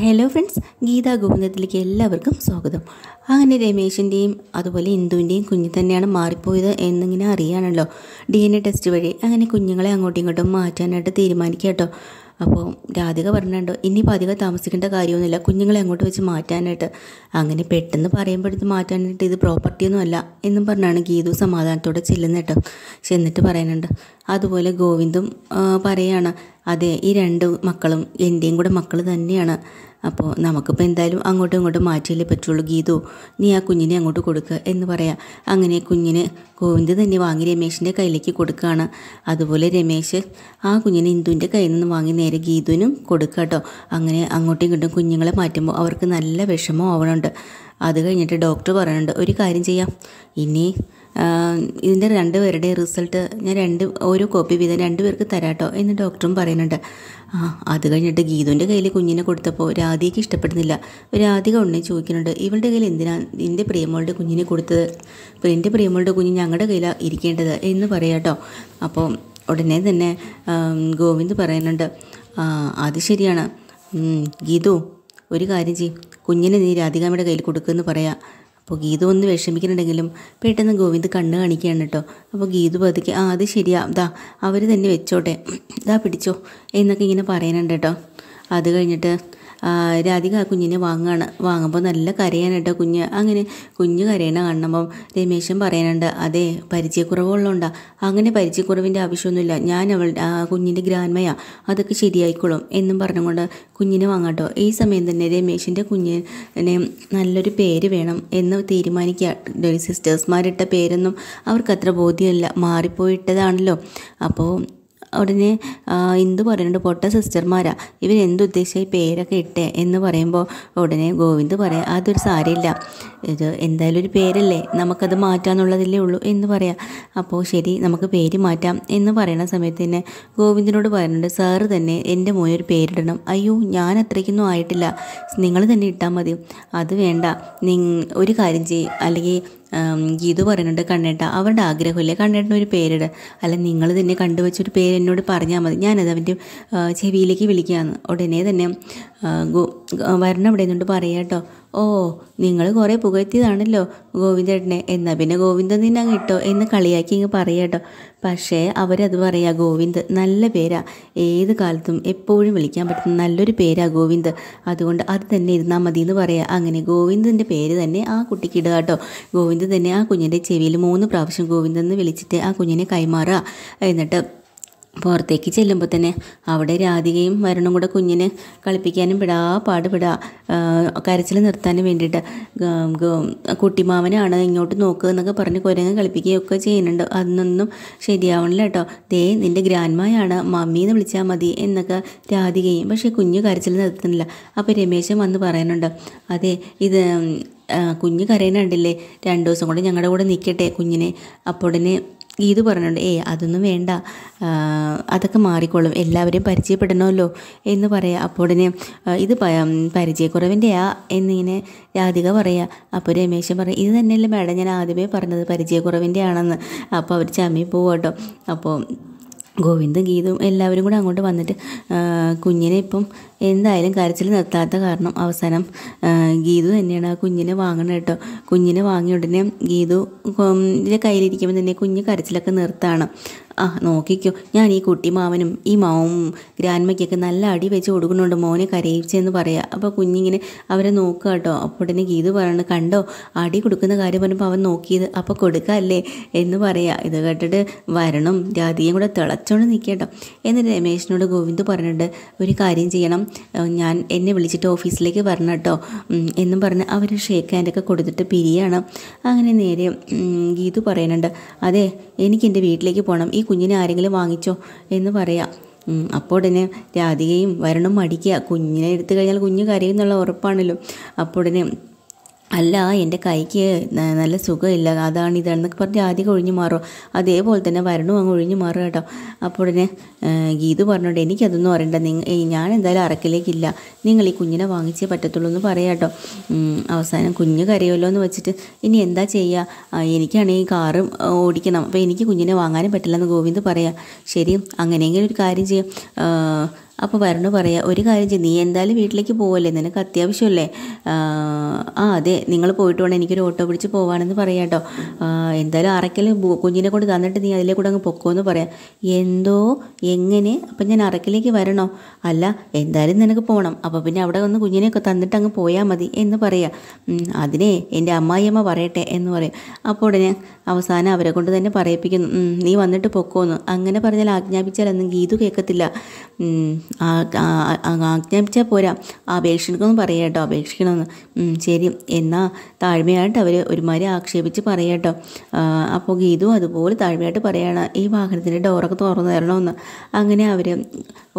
hello friends Gita ഗോവിന്ദത്തിലേക്ക് എല്ലാവർക്കും സ്വാഗതം അങ്ങനെ രമേശിൻ്റെയും അതുപോലെ ഇന്ദുവിൻ്റെയും കുഞ്ഞ് തന്നെയാണ് മാറിപ്പോയത് എന്നിങ്ങനെ അറിയാണല്ലോ ഡി എൻ എ ടെസ്റ്റ് വഴി അങ്ങനെ കുഞ്ഞുങ്ങളെ അങ്ങോട്ടും ഇങ്ങോട്ടും മാറ്റാനായിട്ട് തീരുമാനിക്കുക കേട്ടോ അപ്പോൾ രാധിക പറഞ്ഞിട്ടുണ്ടോ ഇനിയിപ്പോൾ അധികം താമസിക്കേണ്ട കാര്യമൊന്നുമില്ല കുഞ്ഞുങ്ങളെ അങ്ങോട്ട് വെച്ച് മാറ്റാനായിട്ട് അങ്ങനെ പെട്ടെന്ന് പറയുമ്പോഴത്തേക്ക് മാറ്റാനായിട്ട് ഇത് പ്രോപ്പർട്ടിയൊന്നുമല്ല എന്നും പറഞ്ഞാണ് ഗീതു സമാധാനത്തോടെ ചെല്ലുന്നേട്ടോ ചെന്നിട്ട് പറയാനുണ്ട് അതുപോലെ ഗോവിന്ദും പറയാണ് അതെ ഈ രണ്ട് മക്കളും എൻ്റെയും കൂടെ മക്കൾ തന്നെയാണ് അപ്പോൾ നമുക്കിപ്പോൾ എന്തായാലും അങ്ങോട്ടും ഇങ്ങോട്ടും മാറ്റിയല്ലേ പറ്റുള്ളൂ ഗീതു നീ ആ കുഞ്ഞിനെ അങ്ങോട്ട് കൊടുക്കുക എന്ന് പറയാം അങ്ങനെ കുഞ്ഞിന് ഗോവിന്ദ് തന്നെ വാങ്ങി രമേശിൻ്റെ കയ്യിലേക്ക് കൊടുക്കുകയാണ് അതുപോലെ രമേശ് ആ കുഞ്ഞിനെ ഇന്ദുവിൻ്റെ കയ്യിൽ നിന്ന് വാങ്ങി നേരെ ഗീതുവിനും കൊടുക്കുക കേട്ടോ അങ്ങനെ അങ്ങോട്ടും ഇങ്ങോട്ടും കുഞ്ഞുങ്ങളെ മാറ്റുമ്പോൾ അവർക്ക് നല്ല വിഷമം ആവണുണ്ട് അത് കഴിഞ്ഞിട്ട് ഡോക്ടർ പറയുന്നുണ്ട് ഒരു കാര്യം ചെയ്യാം ഇനി ഇതിൻ്റെ രണ്ട് പേരുടെ റിസൾട്ട് ഞാൻ രണ്ട് ഓരോ കോപ്പി വീതം രണ്ട് പേർക്ക് തരാട്ടോ എന്ന് ഡോക്ടറും പറയുന്നുണ്ട് ആ അത് കഴിഞ്ഞിട്ട് ഗീതുവിൻ്റെ കയ്യിൽ കുഞ്ഞിനെ കൊടുത്തപ്പോൾ രാധികയ്ക്ക് ഇഷ്ടപ്പെടുന്നില്ല രാധിക ഉണ്ണി ചോദിക്കുന്നുണ്ട് ഇവളുടെ കയ്യിൽ എന്തിനാണ് എൻ്റെ പ്രിയമോളുടെ കുഞ്ഞിനെ കൊടുത്തത് അപ്പോൾ എൻ്റെ പ്രിയമോളുടെ കുഞ്ഞ് ഞങ്ങളുടെ കയ്യിലാണ് ഇരിക്കേണ്ടത് എന്ന് പറയാട്ടോ അപ്പോൾ ഉടനെ തന്നെ ഗോവിന്ദ് പറയുന്നുണ്ട് അത് ശരിയാണ് ഗീതു ഒരു കാര്യം ചെയ്യും കുഞ്ഞിനെ നീ രാധികാമ്മയുടെ കയ്യിൽ കൊടുക്കുമെന്ന് പറയാം അപ്പോൾ ഗീതു ഒന്ന് വിഷമിക്കുന്നുണ്ടെങ്കിലും പെട്ടെന്ന് ഗോവിന്ദ് കണ്ണ് കാണിക്കുകയാണ് കേട്ടോ അപ്പോൾ ഗീതു പതുക്കെ ആ അത് ശരിയാ ദാ അവർ തന്നെ വെച്ചോട്ടെ ദാ പിടിച്ചോ എന്നൊക്കെ ഇങ്ങനെ പറയുന്നുണ്ട് കേട്ടോ അത് കഴിഞ്ഞിട്ട് രാധിക ആ കുഞ്ഞിനെ വാങ്ങുകയാണ് വാങ്ങുമ്പോൾ നല്ല കരയാണ് കേട്ടോ കുഞ്ഞ് അങ്ങനെ കുഞ്ഞ് കരയണ കാണുമ്പം രമേശൻ പറയാനുണ്ട് അതെ പരിചയക്കുറവുള്ളതുകൊണ്ടാ അങ്ങനെ പരിചയക്കുറവിൻ്റെ ആവശ്യമൊന്നുമില്ല ഞാൻ അവൾ കുഞ്ഞിൻ്റെ ഗ്രാൻമയാ അതൊക്കെ ശരിയായിക്കോളും എന്നും പറഞ്ഞുകൊണ്ട് കുഞ്ഞിനെ വാങ്ങാട്ടോ ഈ സമയം തന്നെ രമേശിൻ്റെ കുഞ്ഞിനെ നല്ലൊരു പേര് വേണം എന്ന് തീരുമാനിക്കുക സിസ്റ്റേഴ്സ്മാരിട്ട പേരൊന്നും അവർക്കത്ര ബോധ്യമില്ല മാറിപ്പോയിട്ടതാണല്ലോ അപ്പോൾ ഉടനെ ഇന്ദു പറയുന്നുണ്ട് പൊട്ട സിസ്റ്റർമാരാ ഇവരെന്തുദ്ദേശിച്ച ഈ പേരൊക്കെ ഇട്ടേ എന്ന് പറയുമ്പോൾ ഉടനെ ഗോവിന്ദ് പറയാം അതൊരു സാരമില്ല ഇത് എന്തായാലും ഒരു പേരല്ലേ നമുക്കത് മാറ്റാമെന്നുള്ളതല്ലേ ഉള്ളൂ എന്ന് പറയാം അപ്പോൾ ശരി നമുക്ക് പേര് മാറ്റാം എന്ന് പറയുന്ന സമയത്ത് തന്നെ ഗോവിന്ദിനോട് പറയുന്നുണ്ട് സാറ് തന്നെ എൻ്റെ മോനൊരു പേരിടണം അയ്യോ ഞാൻ അത്രയ്ക്കൊന്നും ആയിട്ടില്ല നിങ്ങൾ തന്നെ ഇട്ടാൽ മതി അത് വേണ്ട നി ഒരു കാര്യം ചെയ്യ് അല്ലെങ്കിൽ ഗീതു പറയുന്നുണ്ട് കണ്ണേട്ട അവരുടെ ആഗ്രഹമില്ലേ കണ്ണേട്ടന് ഒരു പേരിട അല്ല നിങ്ങൾ തന്നെ കണ്ടുവച്ചൊരു പേര് എന്നോട് പറഞ്ഞാൽ മതി ഞാനത് അവൻ്റെ ചെവിയിലേക്ക് വിളിക്കാമെന്ന് ഉടനെ തന്നെ വരണം അവിടെ നിന്നോട് പറയാം കേട്ടോ ഓ നിങ്ങൾ കുറേ പുകഴ്ത്തിയതാണല്ലോ ഗോവിന്ദേട്ടനെ എന്നാൽ പിന്നെ ഗോവിന്ദൻ നിന്നെ അങ്ങ് ഇട്ടോ എന്ന് കളിയാക്കി ഇങ്ങ് പറയാട്ടോ പക്ഷേ അവരത് പറയാ ഗോവിന്ദ് നല്ല പേരാ ഏത് കാലത്തും എപ്പോഴും വിളിക്കാൻ പറ്റുന്ന നല്ലൊരു പേരാ ഗോവിന്ദ് അതുകൊണ്ട് അത് തന്നെ ഇരുന്നാൽ മതി എന്ന് പറയാം അങ്ങനെ ഗോവിന്ദൻ്റെ പേര് തന്നെ ആ കുട്ടിക്ക് ഇടുക കേട്ടോ ഗോവിന്ദ് തന്നെ ആ കുഞ്ഞിൻ്റെ ചെവിയിൽ മൂന്ന് പ്രാവശ്യം ഗോവിന്ദെന്ന് വിളിച്ചിട്ട് ആ കുഞ്ഞിനെ കൈമാറുക എന്നിട്ട് പുറത്തേക്ക് ചെല്ലുമ്പോൾ തന്നെ അവിടെ രാധികയും വരുണും കൂടെ കുഞ്ഞിനെ കളിപ്പിക്കാനും വിടാ പാടുപെടാ കരച്ചിൽ നിർത്താനും വേണ്ടിയിട്ട് കുട്ടിമാവനാണ് ഇങ്ങോട്ട് നോക്കുക എന്നൊക്കെ പറഞ്ഞ് കുരങ്ങ് കളിപ്പിക്കുകയൊക്കെ ചെയ്യുന്നുണ്ട് അതൊന്നും ശരിയാവണില്ല കേട്ടോ ദേ നിൻ്റെ ഗ്രാൻമായാണ് മമ്മി എന്ന് വിളിച്ചാൽ മതി എന്നൊക്കെ രാധികയും പക്ഷേ കുഞ്ഞ് കരച്ചിൽ നിർത്തുന്നില്ല അപ്പോൾ രമേശൻ വന്ന് പറയുന്നുണ്ട് അതെ ഇത് കുഞ്ഞ് കരയുന്നുണ്ടല്ലേ രണ്ട് ദിവസം കൂടെ ഞങ്ങളുടെ കൂടെ നിൽക്കട്ടെ കുഞ്ഞിനെ അപ്പോടനെ ഗീതു പറഞ്ഞിട്ടുണ്ട് ഏ അതൊന്നും വേണ്ട അതൊക്കെ മാറിക്കോളും എല്ലാവരെയും പരിചയപ്പെടണമല്ലോ എന്ന് പറയാം ഉടനെ ഇത് പരിചയക്കുറവിൻ്റെയാ എന്നിങ്ങനെ രാധിക പറയാം അപ്പോൾ രമേശൻ പറയും ഇത് തന്നെയല്ലേ മേഡം ഞാൻ ആദ്യമേ പറഞ്ഞത് പരിചയക്കുറവിൻ്റെ ആണെന്ന് അപ്പോൾ അവർ ചമ്മി പോവാട്ടോ അപ്പോൾ ഗോവിന്ദ ഗീതും എല്ലാവരും കൂടെ അങ്ങോട്ട് വന്നിട്ട് കുഞ്ഞിനെ ഇപ്പം എന്തായാലും കരച്ചിൽ നിർത്താത്ത കാരണം അവസാനം ഗീതു തന്നെയാണ് ആ കുഞ്ഞിനെ വാങ്ങണത് കേട്ടോ കുഞ്ഞിനെ വാങ്ങിയ ഉടനെ ഗീതു കയ്യിലിരിക്കുമ്പോൾ തന്നെ കുഞ്ഞ് കരച്ചിലൊക്കെ നിർത്താണ് ആ നോക്കിക്കോ ഞാൻ ഈ കുട്ടിമാവനും ഈ മാവും ഗ്രാൻമയ്ക്കൊക്കെ നല്ല അടി വെച്ച് കൊടുക്കുന്നുണ്ട് മോനെ കരയിച്ചെന്ന് പറയാം അപ്പോൾ കുഞ്ഞിങ്ങനെ അവരെ നോക്കുക കേട്ടോ അപ്പോൾ ഉടനെ ഗീതു പറയണത് കണ്ടോ അടി കൊടുക്കുന്ന കാര്യം പറയുമ്പോൾ അവൻ നോക്കിയത് അപ്പോൾ കൊടുക്കല്ലേ എന്ന് പറയാം ഇത് കേട്ടിട്ട് വരണം രാധികയും കൂടെ തിളച്ചോണ്ട് നിൽക്കേട്ടോ എന്നിട്ട് രമേശിനോട് ഗോവിന്ദ് പറഞ്ഞിട്ട് ഒരു കാര്യം ചെയ്യണം ഞാൻ എന്നെ വിളിച്ചിട്ട് ഓഫീസിലേക്ക് വരണം കേട്ടോ എന്നും പറഞ്ഞ് അവർ ഷേക്ക് ഹാൻഡൊക്കെ കൊടുത്തിട്ട് പിരിയാണ് അങ്ങനെ നേരെ ഗീതു പറയുന്നുണ്ട് അതെ എനിക്ക് എൻ്റെ വീട്ടിലേക്ക് പോകണം ഈ കുഞ്ഞിനെ ആരെങ്കിലും വാങ്ങിച്ചോ എന്ന് പറയാം അപ്പോൾ ഉടനെ രാധികയും വരണം മടിക്കുക കുഞ്ഞിനെ എടുത്തു കഴിഞ്ഞാൽ കുഞ്ഞ് കരയുന്നുള്ള ഉറപ്പാണല്ലോ അപ്പോൾ ഉടനെ അല്ല എൻ്റെ കൈക്ക് നല്ല സുഖമില്ല അതാണ് ഇതാണെന്നൊക്കെ പറഞ്ഞ് ആദ്യം ഒഴിഞ്ഞു മാറും അതേപോലെ തന്നെ വരണു അങ്ങ് ഒഴിഞ്ഞു മാറും കേട്ടോ അപ്പോൾ ഉടനെ ഗീതു പറഞ്ഞോണ്ട് എനിക്കതൊന്നും അറിയണ്ട നിങ്ങ ഞാൻ എന്തായാലും അറക്കിലേക്കില്ല നിങ്ങൾ ഈ കുഞ്ഞിനെ വാങ്ങിച്ചേ പറ്റത്തുള്ളൂ എന്ന് പറയാം കേട്ടോ അവസാനം കുഞ്ഞ് കരയുമല്ലോ എന്ന് വെച്ചിട്ട് ഇനി എന്താ ചെയ്യുക എനിക്കാണെങ്കിൽ കാറും ഓടിക്കണം അപ്പോൾ എനിക്ക് കുഞ്ഞിനെ വാങ്ങാനും പറ്റില്ല എന്ന് ഗോവിന്ദ് പറയാം ശരി അങ്ങനെയെങ്കിലും ഒരു കാര്യം ചെയ്യാം അപ്പോൾ വരണു പറയാം ഒരു കാര്യം ചെയ്യും നീ എന്തായാലും വീട്ടിലേക്ക് പോവല്ലേ നിനക്ക് അത്യാവശ്യമല്ലേ ആ അതെ നിങ്ങൾ പോയിട്ട് വേണം എനിക്കൊരു ഓട്ടോ പിടിച്ച് പോവാണെന്ന് പറയാം എന്തായാലും അറക്കൽ കുഞ്ഞിനെ കൊണ്ട് തന്നിട്ട് നീ അതിലേക്കൂടെ അങ്ങ് പൊക്കോന്ന് പറയാം എന്തോ എങ്ങനെ അപ്പം ഞാൻ അറക്കിലേക്ക് വരണോ അല്ല എന്തായാലും നിനക്ക് പോകണം അപ്പോൾ പിന്നെ അവിടെ വന്ന് കുഞ്ഞിനെയൊക്കെ തന്നിട്ട് അങ്ങ് പോയാൽ മതി എന്ന് പറയാം അതിനെ എൻ്റെ അമ്മായിയമ്മ പറയട്ടെ എന്ന് പറയും അപ്പോൾ ഉടനെ അവസാനം അവരെ കൊണ്ട് തന്നെ പറയിപ്പിക്കുന്നു നീ വന്നിട്ട് പൊക്കോന്ന് അങ്ങനെ പറഞ്ഞാൽ ആജ്ഞാപിച്ചാൽ അന്ന് ഗീതു കേൾക്കത്തില്ല ആജ്ഞാപിച്ചാൽ പോരാ അപേക്ഷിക്കണമെന്ന് പറയുക കേട്ടോ അപേക്ഷിക്കണമെന്ന് ശരി എന്നാൽ താഴ്മയായിട്ട് അവർ ഒരുമാതിരി ആക്ഷേപിച്ച് പറയുക കേട്ടോ അപ്പോൾ ഗീതു അതുപോലെ താഴ്മയായിട്ട് പറയുകയാണ് ഈ വാഹനത്തിൻ്റെ ഡോറൊക്കെ തുറന്ന് തരണമെന്ന് അങ്ങനെ അവർ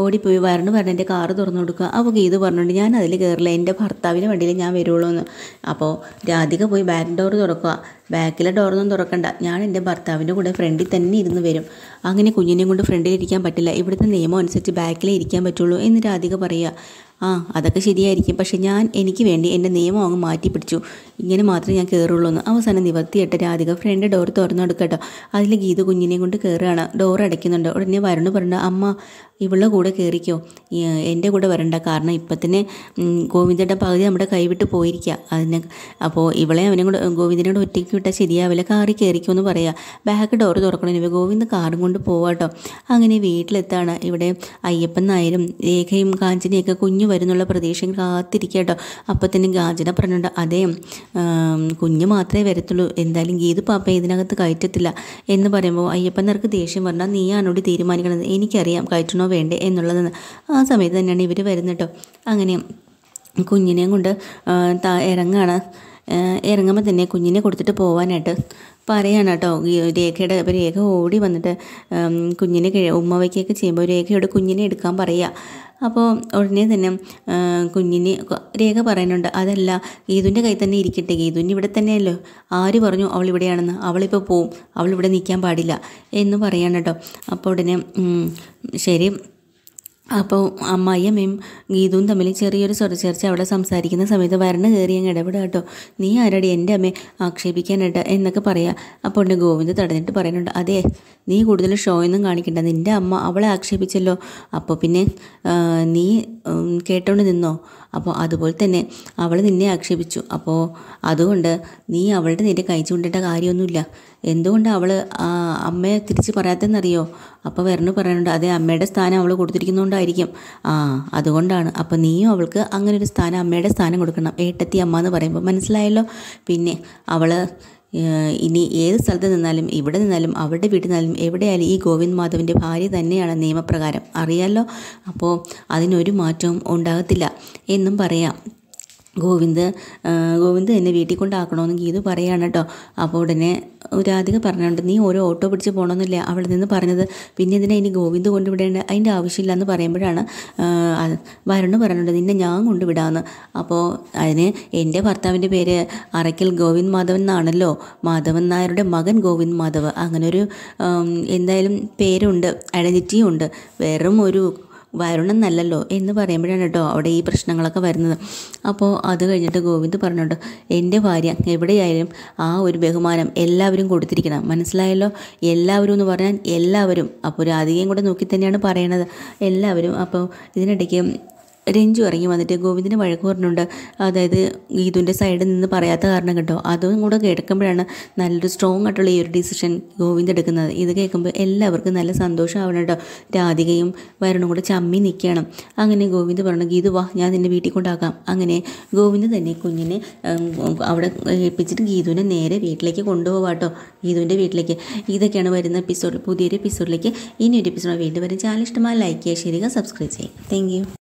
ഓടിപ്പോയി വരണ് പറഞ്ഞ് എൻ്റെ കാറ് തുറന്നു കൊടുക്കുക അപ്പോൾ ഗീതു പറഞ്ഞുകൊണ്ട് ഞാൻ അതിൽ കയറില്ല എൻ്റെ ഭർത്താവിൻ്റെ വണ്ടിയിൽ ഞാൻ വരുള്ളൂ എന്ന് അപ്പോൾ രാധിക പോയി ബാക്ക് ഡോർ തുറക്കുക ബാക്കിലെ ഡോറൊന്നും തുറക്കണ്ട ഞാൻ എൻ്റെ ഭർത്താവിൻ്റെ കൂടെ ഫ്രണ്ടിൽ തന്നെ ഇരുന്ന് വരും അങ്ങനെ കുഞ്ഞിനെയും കൊണ്ട് ഫ്രണ്ടിലിരിക്കാൻ പറ്റില്ല ഇവിടുത്തെ നിയമം അനുസരിച്ച് ബാക്കിലേ ഇരിക്കാൻ പറ്റുള്ളൂ എന്ന് രാധിക പറയുക ആ അതൊക്കെ ശരിയായിരിക്കും പക്ഷേ ഞാൻ എനിക്ക് വേണ്ടി എൻ്റെ നിയമം അങ്ങ് മാറ്റി പിടിച്ചു ഇങ്ങനെ മാത്രമേ ഞാൻ കയറുള്ളൂ എന്ന് അവസാനം നിവർത്തിയിട്ട് രാധിക ഫ്രണ്ട് ഡോർ തുറന്നു കൊടുക്കട്ടോ അതിൽ ഗീത കുഞ്ഞിനെയും കൊണ്ട് കയറുകയാണ് ഡോർ അടയ്ക്കുന്നുണ്ട് ഉടനെ വരണ് പറഞ്ഞു അമ്മ ഇവളുടെ കൂടെ കയറിക്കോ എൻ്റെ കൂടെ വരണ്ട കാരണം ഇപ്പത്തിന് ഗോവിന്ദൻ്റെ പകുതി നമ്മുടെ കൈവിട്ട് പോയിരിക്കുക അതിനെ അപ്പോൾ ഇവളെ അവനും കൂടെ ഗോവിന്ദനോട് ഒറ്റയ്ക്ക് വിട്ടാൽ ശരിയാവില്ല കാറി കയറിക്കോ എന്ന് പറയുക ബാക്ക് ഡോർ തുറക്കണം ഇവ ഗോവിന്ദ് കാറും കൊണ്ട് പോവാട്ടോ അങ്ങനെ വീട്ടിലെത്താണ് ഇവിടെ അയ്യപ്പൻ നായരും രേഖയും കാഞ്ചനയൊക്കെ കുഞ്ഞു വരുന്നുള്ള പ്രതീക്ഷയും കാത്തിരിക്കുക കേട്ടോ അപ്പം തന്നെ ഗാജന പറഞ്ഞിട്ടുണ്ട് അതേ കുഞ്ഞ് മാത്രമേ വരത്തുള്ളൂ എന്തായാലും ഗീത് പാപ്പ ഇതിനകത്ത് കയറ്റത്തില്ല എന്ന് പറയുമ്പോൾ അയ്യപ്പൻ നിനക്ക് ദേഷ്യം പറഞ്ഞാൽ നീയാണോടി തീരുമാനിക്കണത് എനിക്കറിയാം കയറ്റണോ വേണ്ടേ എന്നുള്ളതെന്ന് ആ സമയത്ത് തന്നെയാണ് ഇവർ വരുന്നത് കേട്ടോ അങ്ങനെ കുഞ്ഞിനെയും കൊണ്ട് ഇറങ്ങാണ് ഇറങ്ങുമ്പോൾ തന്നെ കുഞ്ഞിനെ കൊടുത്തിട്ട് പോവാനായിട്ട് പറയാണ് കേട്ടോ രേഖയുടെ അപ്പോൾ രേഖ ഓടി വന്നിട്ട് കുഞ്ഞിനെ ഉമ്മ ഉമ്മവയ്ക്കൊക്കെ ചെയ്യുമ്പോൾ രേഖയോട് കുഞ്ഞിനെ എടുക്കാൻ പറയുക അപ്പോൾ ഉടനെ തന്നെ കുഞ്ഞിനെ രേഖ പറയുന്നുണ്ട് അതല്ല ഗീതുവിൻ്റെ കയ്യിൽ തന്നെ ഇരിക്കട്ടെ ഗീതുവിന് ഇവിടെ തന്നെയല്ലോ ആര് പറഞ്ഞു അവൾ ഇവിടെയാണെന്ന് അവളിപ്പോൾ പോവും അവൾ ഇവിടെ നിൽക്കാൻ പാടില്ല എന്ന് പറയാണ് കേട്ടോ അപ്പോൾ ഉടനെ ശരി അപ്പോൾ അമ്മായിയും ഗീതവും തമ്മിൽ ചെറിയൊരു സ്വരച്ചേർച്ച അവിടെ സംസാരിക്കുന്ന സമയത്ത് വരണ് കയറി അങ്ങ് ഇടപെടുക കേട്ടോ നീ ആരടി എൻ്റെ അമ്മയെ ആക്ഷേപിക്കാനായിട്ട് എന്നൊക്കെ പറയാം അപ്പോൾ ഉണ്ട് ഗോവിന്ദ് തടഞ്ഞിട്ട് പറയുന്നുണ്ട് അതെ നീ കൂടുതൽ ഒന്നും കാണിക്കണ്ട നിൻ്റെ അമ്മ അവളെ ആക്ഷേപിച്ചല്ലോ അപ്പോൾ പിന്നെ നീ കേട്ടോണ്ട് നിന്നോ അപ്പോൾ അതുപോലെ തന്നെ അവൾ നിന്നെ ആക്ഷേപിച്ചു അപ്പോൾ അതുകൊണ്ട് നീ അവളുടെ നിന്റെ കഴിച്ചു കൊണ്ടിട്ട കാര്യമൊന്നുമില്ല എന്തുകൊണ്ട് അവൾ അമ്മയെ തിരിച്ച് പറയാത്തെന്നറിയോ അപ്പോൾ വരണു പറയാനുണ്ട് അതെ അമ്മയുടെ സ്ഥാനം അവൾ കൊടുത്തിരിക്കുന്നതുകൊണ്ടാണ് ആയിരിക്കും ആ അതുകൊണ്ടാണ് അപ്പോൾ നീയും അവൾക്ക് അങ്ങനെ ഒരു സ്ഥാനം അമ്മയുടെ സ്ഥാനം കൊടുക്കണം ഏട്ടത്തി അമ്മ എന്ന് പറയുമ്പോൾ മനസ്സിലായല്ലോ പിന്നെ അവൾ ഇനി ഏത് സ്ഥലത്ത് നിന്നാലും ഇവിടെ നിന്നാലും അവരുടെ വീട്ടിൽ നിന്നാലും എവിടെയായാലും ഈ ഗോവിന്ദ് മാധവിൻ്റെ ഭാര്യ തന്നെയാണ് നിയമപ്രകാരം അറിയാലോ അപ്പോൾ അതിനൊരു മാറ്റവും ഉണ്ടാകത്തില്ല എന്നും പറയാം ഗോവിന്ദ് ഗോവിന്ദ് എന്നെ വീട്ടിൽ കൊണ്ടാക്കണമെന്ന് ഗീതു പറയാണ് കേട്ടോ അപ്പോൾ ഉടനെ രാധിക പറഞ്ഞുകൊണ്ട് നീ ഒരു ഓട്ടോ പിടിച്ച് പോകണമെന്നില്ല അവിടെ നിന്ന് പറഞ്ഞത് പിന്നെ ഇതിനെ ഇനി ഗോവിന്ദ് കൊണ്ടുവിടേണ്ട അതിൻ്റെ ആവശ്യമില്ല എന്ന് പറയുമ്പോഴാണ് വരണ് പറഞ്ഞുകൊണ്ട് നിന്നെ ഞാൻ കൊണ്ടുവിടാമെന്ന് അപ്പോൾ അതിന് എൻ്റെ ഭർത്താവിൻ്റെ പേര് അറയ്ക്കൽ ഗോവിന്ദ് മാധവൻ എന്നാണല്ലോ മാധവൻ നായരുടെ മകൻ ഗോവിന്ദ് മാധവ് അങ്ങനെ ഒരു എന്തായാലും പേരുണ്ട് ഐഡൻറ്റിറ്റിയും ഉണ്ട് വെറും ഒരു വരുണം എന്നല്ലല്ലോ എന്ന് പറയുമ്പോഴാണ് കേട്ടോ അവിടെ ഈ പ്രശ്നങ്ങളൊക്കെ വരുന്നത് അപ്പോൾ അത് കഴിഞ്ഞിട്ട് ഗോവിന്ദ് പറഞ്ഞോട്ടോ എൻ്റെ ഭാര്യ എവിടെയായാലും ആ ഒരു ബഹുമാനം എല്ലാവരും കൊടുത്തിരിക്കണം മനസ്സിലായല്ലോ എല്ലാവരും എന്ന് പറഞ്ഞാൽ എല്ലാവരും അപ്പോൾ ഒരു അധികം കൂടെ നോക്കി തന്നെയാണ് പറയണത് എല്ലാവരും അപ്പോൾ ഇതിനിടയ്ക്ക് രഞ്ജു ഇറങ്ങി വന്നിട്ട് ഗോവിന്ദിന് വഴക്ക് പറഞ്ഞുണ്ട് അതായത് ഗീതുവിൻ്റെ സൈഡിൽ നിന്ന് പറയാത്ത കാരണം കേട്ടോ അതും കൂടെ കേൾക്കുമ്പോഴാണ് നല്ലൊരു സ്ട്രോങ് ആയിട്ടുള്ള ഈ ഒരു ഡിസിഷൻ ഗോവിന്ദ് എടുക്കുന്നത് ഇത് കേൾക്കുമ്പോൾ എല്ലാവർക്കും നല്ല സന്തോഷം ആവണം കേട്ടോ രാധികയും വരുണും കൂടെ ചമ്മി നിൽക്കണം അങ്ങനെ ഗോവിന്ദ് പറഞ്ഞു ഗീതു വാ ഞാൻ നിന്നെ വീട്ടിൽ കൊണ്ടാക്കാം അങ്ങനെ ഗോവിന്ദ് തന്നെ കുഞ്ഞിനെ അവിടെ ഏൽപ്പിച്ചിട്ട് ഗീതുവിനെ നേരെ വീട്ടിലേക്ക് കേട്ടോ ഗീതുവിൻ്റെ വീട്ടിലേക്ക് ഇതൊക്കെയാണ് വരുന്ന എപ്പിസോഡ് പുതിയൊരു എപ്പിസോഡിലേക്ക് ഇനിയൊരു എപ്പിസോഡ് വീണ്ടും വരും ചാനൽ ഇഷ്ടമായി ലൈക്ക് ചെയ്യുക ശരിയാ സബ്സ്ക്രൈബ് ചെയ്യുക താങ്ക്